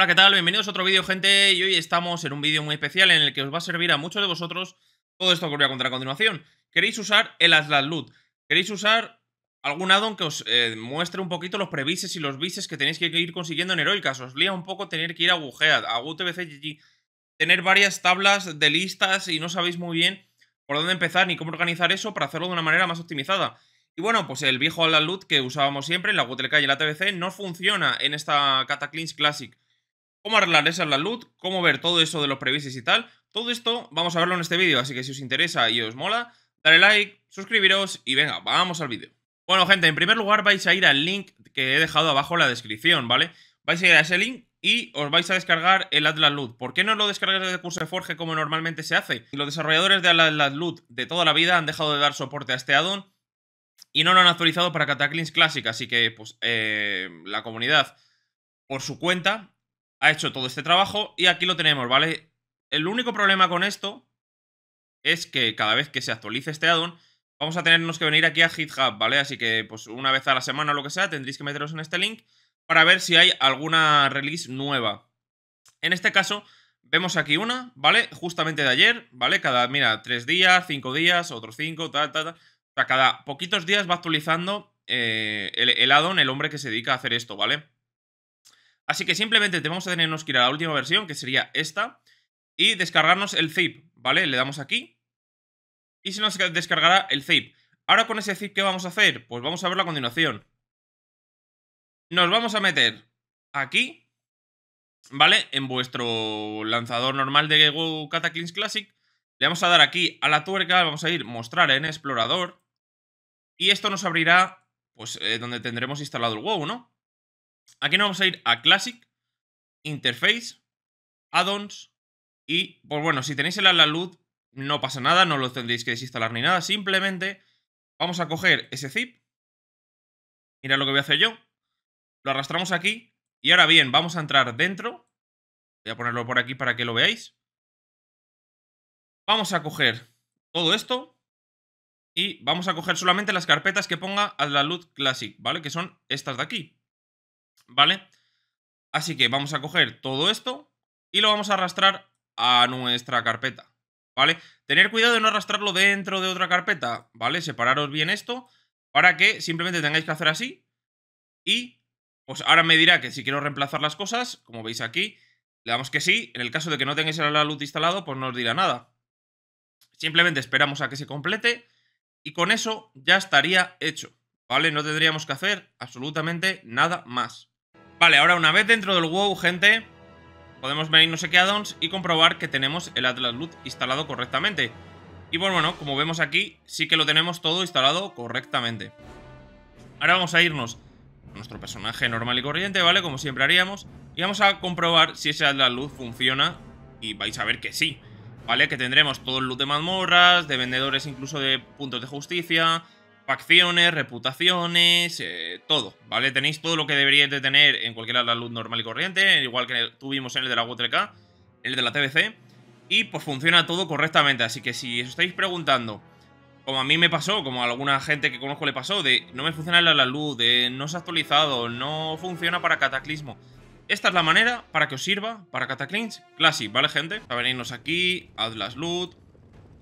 Hola, ¿qué tal? Bienvenidos a otro vídeo, gente. Y hoy estamos en un vídeo muy especial en el que os va a servir a muchos de vosotros todo esto que os voy a contar a continuación. Queréis usar el Atlas Loot. Queréis usar algún addon que os eh, muestre un poquito los previses y los vices que tenéis que ir consiguiendo en Heroicas. Os lía un poco tener que ir a Wugead, a UTBC Tener varias tablas de listas y no sabéis muy bien por dónde empezar ni cómo organizar eso para hacerlo de una manera más optimizada. Y bueno, pues el viejo Atlas Loot que usábamos siempre en la WTLK y la TBC no funciona en esta Cataclysm Classic cómo arreglar esa la Loot? cómo ver todo eso de los previses y tal. Todo esto vamos a verlo en este vídeo, así que si os interesa y os mola, dale like, suscribiros y venga, vamos al vídeo. Bueno, gente, en primer lugar vais a ir al link que he dejado abajo en la descripción, ¿vale? Vais a ir a ese link y os vais a descargar el Atlas Loot. ¿Por qué no lo descargáis desde curso de Forge como normalmente se hace? Los desarrolladores de Atlas Loot de toda la vida han dejado de dar soporte a este addon y no lo han actualizado para Cataclysm Classic, así que pues eh, la comunidad por su cuenta ha hecho todo este trabajo y aquí lo tenemos, ¿vale? El único problema con esto es que cada vez que se actualice este addon, vamos a tenernos que venir aquí a GitHub, ¿vale? Así que, pues una vez a la semana o lo que sea, tendréis que meteros en este link para ver si hay alguna release nueva. En este caso, vemos aquí una, ¿vale? Justamente de ayer, ¿vale? Cada, mira, tres días, cinco días, otros cinco, tal, tal, tal. O sea, cada poquitos días va actualizando eh, el addon, el hombre que se dedica a hacer esto, ¿vale? Así que simplemente tenemos vamos tenernos que ir a la última versión, que sería esta, y descargarnos el zip, ¿vale? Le damos aquí y se nos descargará el zip. Ahora con ese zip, ¿qué vamos a hacer? Pues vamos a verlo a continuación. Nos vamos a meter aquí, ¿vale? En vuestro lanzador normal de Go Cataclysm Classic. Le vamos a dar aquí a la tuerca, vamos a ir mostrar en explorador. Y esto nos abrirá, pues, eh, donde tendremos instalado el WoW, ¿no? Aquí nos vamos a ir a Classic, Interface, Addons y, pues bueno, si tenéis el ala luz no pasa nada, no lo tendréis que desinstalar ni nada, simplemente vamos a coger ese zip, mirad lo que voy a hacer yo, lo arrastramos aquí y ahora bien, vamos a entrar dentro, voy a ponerlo por aquí para que lo veáis, vamos a coger todo esto y vamos a coger solamente las carpetas que ponga a la luz Classic, ¿vale? Que son estas de aquí. ¿vale? Así que vamos a coger todo esto y lo vamos a arrastrar a nuestra carpeta, ¿vale? Tener cuidado de no arrastrarlo dentro de otra carpeta, ¿vale? Separaros bien esto para que simplemente tengáis que hacer así y pues ahora me dirá que si quiero reemplazar las cosas, como veis aquí, le damos que sí. En el caso de que no tengáis el luz instalado, pues no os dirá nada. Simplemente esperamos a que se complete y con eso ya estaría hecho, ¿vale? No tendríamos que hacer absolutamente nada más. Vale, ahora una vez dentro del WoW, gente, podemos venir no sé qué addons y comprobar que tenemos el Atlas Luz instalado correctamente. Y bueno, como vemos aquí, sí que lo tenemos todo instalado correctamente. Ahora vamos a irnos a nuestro personaje normal y corriente, ¿vale? Como siempre haríamos. Y vamos a comprobar si ese Atlas Luz funciona y vais a ver que sí. ¿Vale? Que tendremos todo el loot de mazmorras, de vendedores incluso de puntos de justicia, facciones, reputaciones, eh, todo, ¿vale? Tenéis todo lo que deberíais de tener en cualquier la luz normal y corriente, igual que tuvimos en el de la W3K, el de la TBC, y pues funciona todo correctamente, así que si os estáis preguntando, como a mí me pasó, como a alguna gente que conozco le pasó, de no me funciona la luz, de no se ha actualizado, no funciona para Cataclismo, esta es la manera para que os sirva para cataclins, Classic, ¿vale, gente? Para venirnos aquí, a las loot,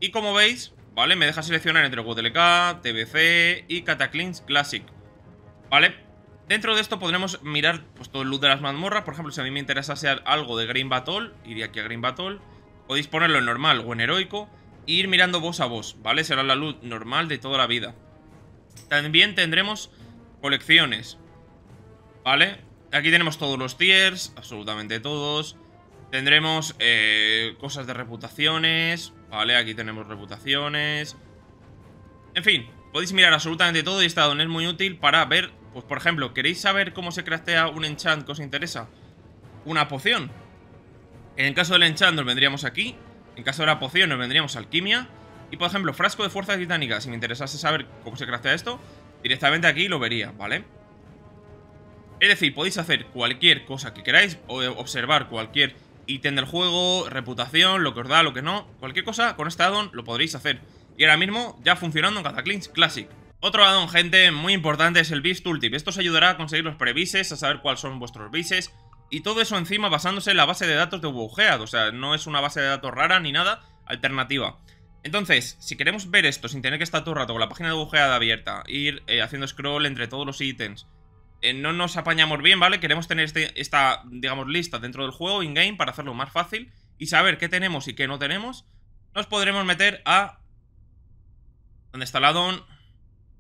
y como veis, ¿vale? Me deja seleccionar entre WTLK, TBC y Cataclysm Classic, ¿vale? Dentro de esto podremos mirar pues, todo el loot de las mazmorras. Por ejemplo, si a mí me interesa hacer algo de Green Battle, iría aquí a Green Battle. Podéis ponerlo en normal o en heroico e ir mirando vos a vos, ¿vale? Será la loot normal de toda la vida. También tendremos colecciones, ¿vale? Aquí tenemos todos los tiers, absolutamente todos. Tendremos eh, cosas de reputaciones, Vale, aquí tenemos reputaciones. En fin, podéis mirar absolutamente todo y esta donde es muy útil para ver... Pues, por ejemplo, ¿queréis saber cómo se craftea un enchant que os interesa? Una poción. En el caso del enchant nos vendríamos aquí. En caso de la poción nos vendríamos alquimia. Y, por ejemplo, frasco de fuerza titánica. Si me interesase saber cómo se craftea esto, directamente aquí lo vería, ¿vale? Es decir, podéis hacer cualquier cosa que queráis, o observar cualquier ítem del juego, reputación, lo que os da, lo que no. Cualquier cosa con este addon lo podréis hacer. Y ahora mismo ya funcionando en Cataclysm Classic. Otro addon, gente, muy importante es el Beast Tooltip. Esto os ayudará a conseguir los previses, a saber cuáles son vuestros bises Y todo eso encima basándose en la base de datos de Wowhead. O sea, no es una base de datos rara ni nada, alternativa. Entonces, si queremos ver esto sin tener que estar todo el rato con la página de Wowhead abierta, ir eh, haciendo scroll entre todos los ítems eh, no nos apañamos bien, ¿vale? Queremos tener este, esta, digamos, lista dentro del juego, in-game, para hacerlo más fácil y saber qué tenemos y qué no tenemos. Nos podremos meter a... Donde está el addon?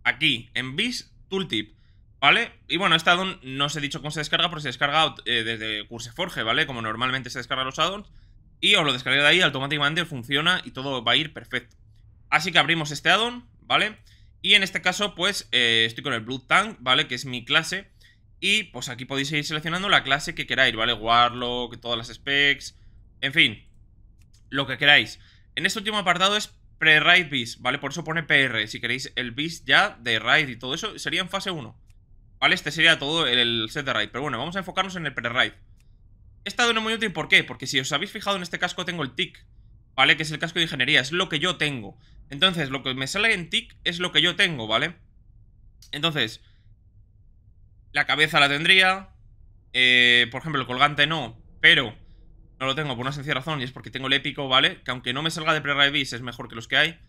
Aquí, en BIS Tooltip, ¿vale? Y bueno, este addon no os he dicho cómo se descarga, pero se descarga eh, desde Curseforge, ¿vale? Como normalmente se descargan los addons. Y os lo descargué de ahí, automáticamente funciona y todo va a ir perfecto. Así que abrimos este addon, ¿vale? vale y en este caso, pues, eh, estoy con el Blood Tank, ¿vale? Que es mi clase. Y, pues, aquí podéis ir seleccionando la clase que queráis, ¿vale? Warlock, todas las specs, en fin, lo que queráis. En este último apartado es pre ride beast, ¿vale? Por eso pone PR. Si queréis el beast ya de Ride y todo eso, sería en fase 1. ¿Vale? Este sería todo el set de Ride. Pero bueno, vamos a enfocarnos en el pre-raid. He estado no muy útil, ¿por qué? Porque si os habéis fijado en este casco tengo el tick. ¿vale? Que es el casco de ingeniería, es lo que yo tengo. Entonces, lo que me sale en TIC es lo que yo tengo, ¿vale? Entonces, la cabeza la tendría, eh, por ejemplo, el colgante no, pero no lo tengo por una sencilla razón y es porque tengo el épico, ¿vale? Que aunque no me salga de pre-release es mejor que los que hay.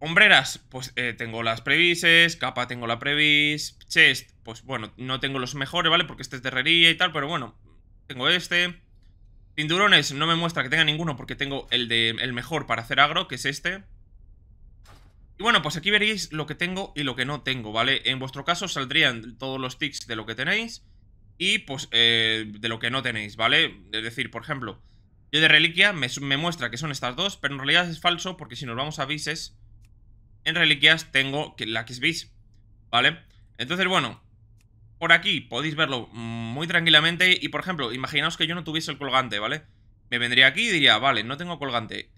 Hombreras, pues eh, tengo las previses, capa tengo la previs, chest, pues bueno, no tengo los mejores, ¿vale? Porque este es de herrería y tal, pero bueno, tengo este. Cinturones no me muestra que tenga ninguno porque tengo el, de, el mejor para hacer agro, que es este. Y bueno, pues aquí veréis lo que tengo y lo que no tengo, ¿vale? En vuestro caso saldrían todos los ticks de lo que tenéis y pues eh, de lo que no tenéis, ¿vale? Es decir, por ejemplo, yo de reliquia me, muestra que son estas dos, pero en realidad es falso porque si nos vamos a bises, en reliquias tengo la que es bis, ¿vale? Entonces, bueno, por aquí podéis verlo mm, muy tranquilamente y, por ejemplo, imaginaos que yo no tuviese el colgante, ¿vale? Me vendría aquí y diría, vale, no tengo colgante.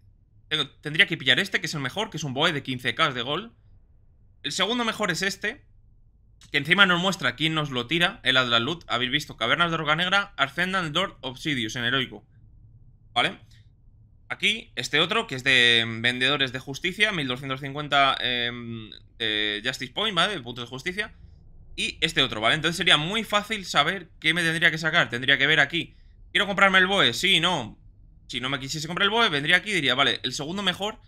tendría que pillar este, que es el mejor, que es un boe de 15k de gol. El segundo mejor es este, que encima nos muestra quién nos lo tira, el Adlalut. Habéis visto, Cavernas de Roca Negra, Ascendant Lord Obsidius, en heroico. ¿Vale? Aquí, este otro, que es de mm, Vendedores de Justicia, 1250 em, Justice Point, ¿vale? De puntos de justicia y este otro, ¿vale? Entonces sería muy fácil saber qué me tendría que sacar. Tendría que ver aquí. ¿Quiero comprarme el BOE? Sí, no. Si no me quisiese comprar el BOE, vendría aquí y diría, vale, el segundo mejor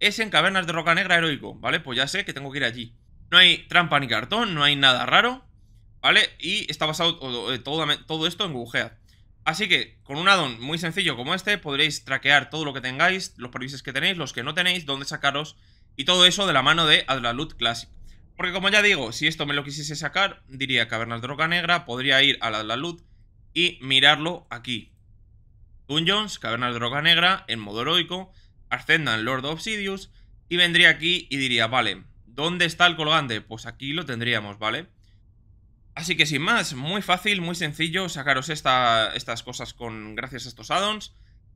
es en Cavernas de Roca Negra Heroico, ¿vale? Pues ya sé que tengo que ir allí. No hay trampa ni cartón, no hay nada raro, ¿vale? Y está basado eh, todo, todo esto en agujea. Así que, con un addon muy sencillo como este, podréis traquear todo lo que tengáis, los permisos que tenéis, los que no tenéis, dónde sacaros, y todo eso de la mano de Adlalut Classic. Porque como ya digo, si esto me lo quisiese sacar, diría Cavernas de Roca Negra, podría ir a la, la luz y mirarlo aquí. Dungeons, Cavernas de Roca Negra, en modo heroico, Ascendan Lord Obsidius, y vendría aquí y diría, vale, ¿dónde está el colgante? Pues aquí lo tendríamos, ¿vale? Así que sin más, muy fácil, muy sencillo sacaros estas cosas con gracias a estos addons.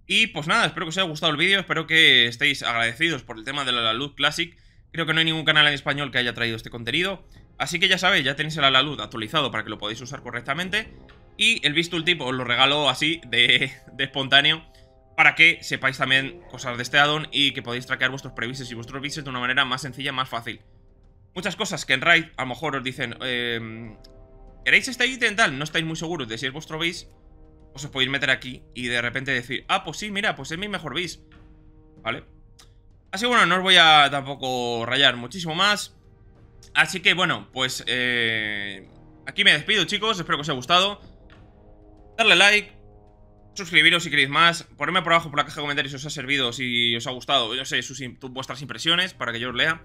Y pues nada, espero que os haya gustado el vídeo, espero que estéis agradecidos por el tema de la luz Classic Creo que no hay ningún canal en español que haya traído este contenido. Así que ya sabéis, ya tenéis el ala luz actualizado para que lo podáis usar correctamente. Y el visto Tip os lo regalo así de, espontáneo para que sepáis también cosas de este addon y que podáis traquear vuestros previses y vuestros vises de una manera más sencilla, más fácil. Muchas cosas que en Raid a lo mejor os dicen, em, ¿queréis este item? tal? No estáis muy seguros de si es vuestro bis, os podéis meter aquí y de repente decir, ah, pues sí, mira, pues es mi mejor bis. ¿Vale? Así que bueno, no os voy a tampoco rayar muchísimo más. Así que bueno, pues eh, aquí me despido chicos, espero que os haya gustado. Darle like, suscribiros si queréis más, ponerme por abajo por la caja de comentarios si os ha servido, si os ha gustado, yo sé, vuestras impresiones para que yo os lea.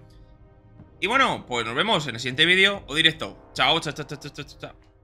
Y bueno, pues nos vemos en el siguiente vídeo o directo. Chao, chao, chao, chao, chao, chao.